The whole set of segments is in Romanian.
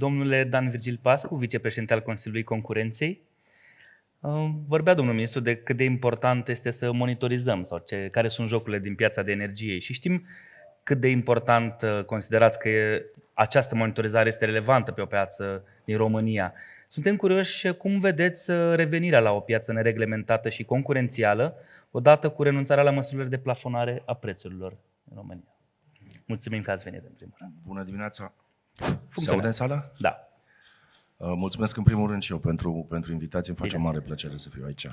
Domnule Dan Virgil Pascu, vicepreședinte al Consiliului Concurenței, um, vorbea domnul ministru de cât de important este să monitorizăm sau ce, care sunt jocurile din piața de energie și știm cât de important uh, considerați că această monitorizare este relevantă pe o piață din România. Suntem curioși cum vedeți uh, revenirea la o piață nereglementată și concurențială odată cu renunțarea la măsurile de plafonare a prețurilor în România. Mulțumim că ați venit în primul rând. Bună dimineața! Se aude în sală? Da. Uh, mulțumesc în primul rând și eu pentru, pentru invitație. Îmi face Bine. mare plăcere să fiu aici.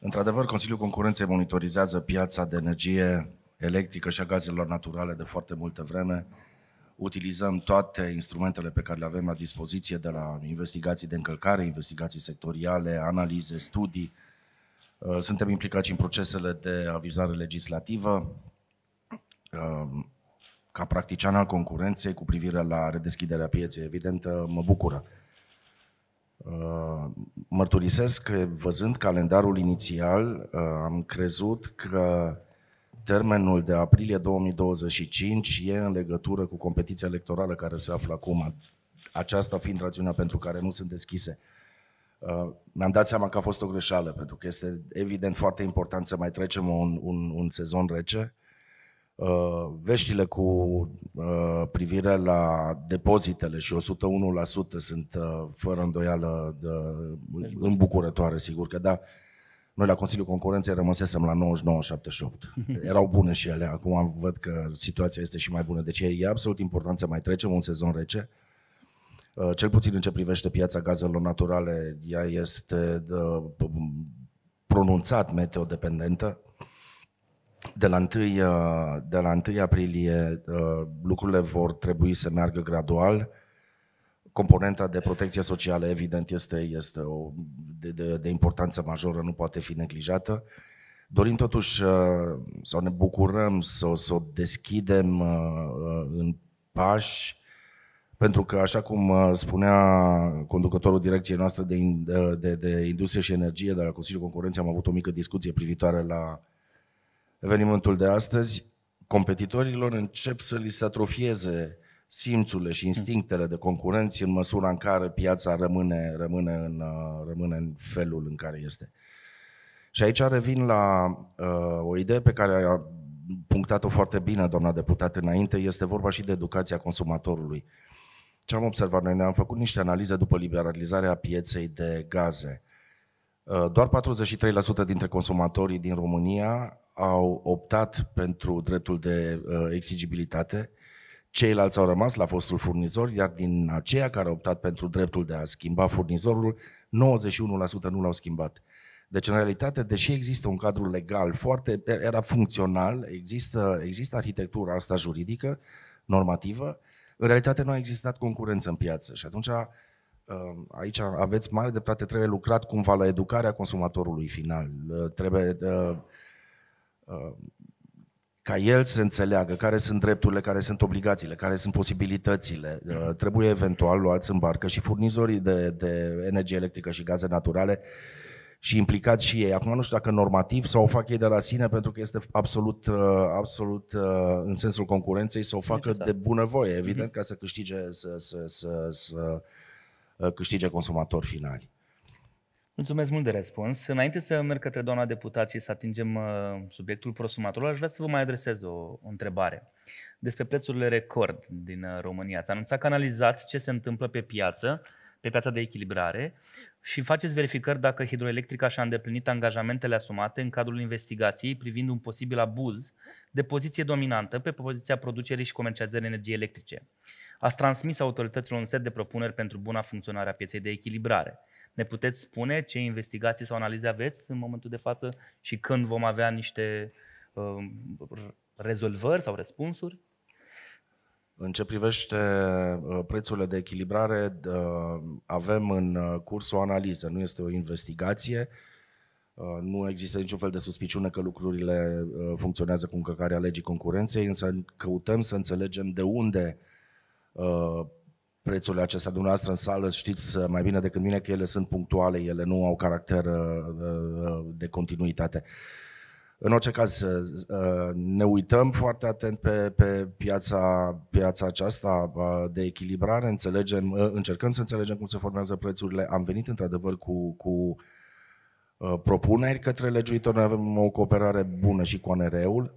Într-adevăr, Consiliul Concurenței monitorizează piața de energie electrică și a gazelor naturale de foarte multă vreme. Utilizăm toate instrumentele pe care le avem la dispoziție, de la investigații de încălcare, investigații sectoriale, analize, studii. Uh, suntem implicați în procesele de avizare legislativă. Uh, ca practician al concurenței cu privire la redeschiderea pieței, evident, uh, mă bucură. Uh, mărturisesc că, văzând calendarul inițial, uh, am crezut că termenul de aprilie 2025 e în legătură cu competiția electorală care se află acum, aceasta fiind rațiunea pentru care nu sunt deschise. Mi-am dat seama că a fost o greșeală, pentru că este evident foarte important să mai trecem un, un, un sezon rece Uh, veștile cu uh, privire la depozitele și 101% sunt uh, fără îndoială de, îmbucurătoare, sigur că da. Noi la Consiliul Concurenței rămăsesem la 99-78. Erau bune și ele, acum văd că situația este și mai bună. Deci e absolut important să mai trecem un sezon rece. Cel puțin în ce privește piața gazelor naturale, ea este pronunțat meteodependentă de la 1, uh, de la 1 aprilie uh, lucrurile vor trebui să meargă gradual. Componenta de protecție socială, evident, este, este o, de, de, de importanță majoră, nu poate fi neglijată. Dorim totuși, uh, să ne bucurăm să, să o deschidem în pași, pentru că, așa cum spunea conducătorul direcției noastre de, de, de Industrie și Energie de la Consiliul Concurenței, am avut o mică discuție privitoare la evenimentul de astăzi, competitorilor încep să li se atrofieze simțurile și instinctele de concurenți în măsura în care piața rămâne, rămâne, în, uh, rămâne în felul în care este. Și aici revin la uh, o idee pe care a punctat-o foarte bine doamna deputat înainte, este vorba și de educația consumatorului. Ce am observat noi? Ne-am făcut niște analize după liberalizarea pieței de gaze. Uh, doar 43% dintre consumatorii din România au optat pentru dreptul de uh, exigibilitate, ceilalți au rămas la fostul furnizor, iar din aceia care au optat pentru dreptul de a schimba furnizorul, 91% nu l-au schimbat. Deci, în realitate, deși există un cadru legal foarte, era funcțional, există, există arhitectura asta juridică, normativă, în realitate nu a existat concurență în piață și atunci uh, aici aveți mare dreptate, trebuie lucrat cumva la educarea consumatorului final, uh, trebuie Uh, ca el să înțeleagă care sunt drepturile, care sunt obligațiile, care sunt posibilitățile. Uh, trebuie eventual luați în barcă și furnizorii de, de energie electrică și gaze naturale și implicați și ei. Acum nu știu dacă normativ sau o fac ei de la sine pentru că este absolut, uh, absolut în sensul concurenței să o facă exact. de bunăvoie, evident, mhm. ca să câștige, să, să, să, să câștige consumatori finali. Mulțumesc mult de răspuns. Înainte să merg către doamna deputat și să atingem uh, subiectul prosumatorului, aș vrea să vă mai adresez o, o întrebare despre prețurile record din uh, România. Ați anunțat că analizați ce se întâmplă pe piață, pe piața de echilibrare și faceți verificări dacă hidroelectrica și-a îndeplinit angajamentele asumate în cadrul investigației privind un posibil abuz de poziție dominantă pe poziția producerii și comercializării energiei electrice. Ați transmis autorităților un set de propuneri pentru buna funcționare a pieței de echilibrare. Ne puteți spune ce investigații sau analize aveți în momentul de față și când vom avea niște um, rezolvări sau răspunsuri? În ce privește uh, prețurile de echilibrare, uh, avem în uh, curs o analiză, nu este o investigație. Nu există niciun fel de suspiciune că lucrurile funcționează cu încălcarea legii concurenței, însă căutăm să înțelegem de unde prețurile acestea. Dumneavoastră în sală știți uh, mai bine decât mine că ele sunt punctuale, ele nu au caracter uh, uh, de continuitate. În orice caz, ne uităm foarte atent pe, pe piața, piața aceasta de echilibrare, înțelegem, încercăm să înțelegem cum se formează prețurile. Am venit într-adevăr cu, cu propuneri către legiuitor. Noi avem o cooperare bună și cu ANR-ul.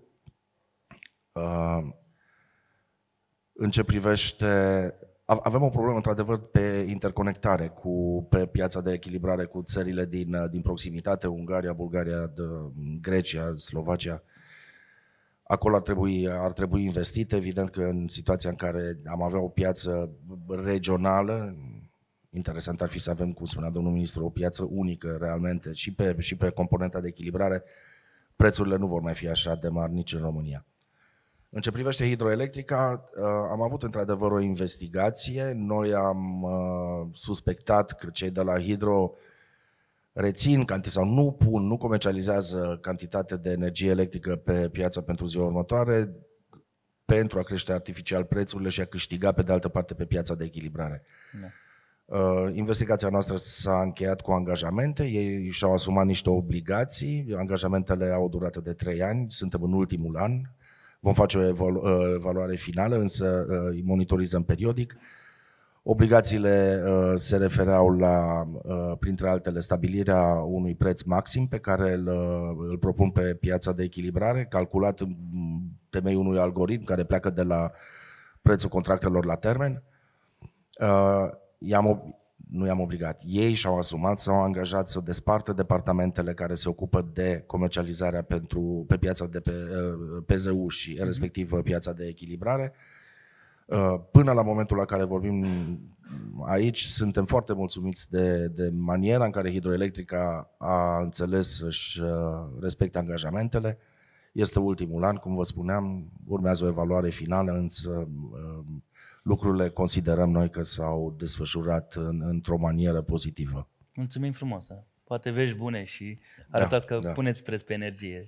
În ce privește avem o problemă, într-adevăr, pe interconectare, cu, pe piața de echilibrare cu țările din, uh, din proximitate, Ungaria, Bulgaria, mm, Grecia, Slovacia. Acolo ar trebui, ar trebui investit, evident că în situația în care am avea o piață regională, interesant ar fi să avem, cum spunea domnul ministru, o piață unică realmente și pe, și pe componenta de echilibrare, prețurile nu vor mai fi așa de mari nici în România. În ce privește hidroelectrica, uh, am avut într-adevăr o investigație. Noi am uh, suspectat că cei de la Hidro rețin sau nu pun, nu comercializează cantitate de energie electrică pe piața pentru ziua următoare pentru a crește artificial prețurile și a câștiga pe de altă parte pe piața de echilibrare. Da. Uh, investigația noastră s-a încheiat cu angajamente, ei și-au asumat niște obligații, angajamentele au o durată de 3 ani, suntem în ultimul an. Vom face o uh, evaluare finală, însă uh, îi monitorizăm periodic. Obligațiile uh, se refereau la, printre altele, stabilirea unui preț maxim pe care îl, îl propun pe piața de echilibrare, calculat în temeiul unui algoritm care pleacă de la prețul contractelor la termen. I-am, nu i-am obligat. Ei și-au asumat, s-au angajat să despartă departamentele care se ocupă de comercializarea pentru, pe piața de pe, uh, PZU și mhm. respectiv uh, piața de echilibrare. Uh, până la momentul la care vorbim aici, suntem foarte mulțumiți de, de maniera în care Hidroelectrica a înțeles să-și respecte angajamentele. Este ultimul an, cum vă spuneam, urmează o evaluare finală, însă lucrurile considerăm noi că s-au desfășurat în, într-o manieră pozitivă. Mulțumim frumos! Da. Poate vești bune și arătați da, că da. puneți preț pe energie.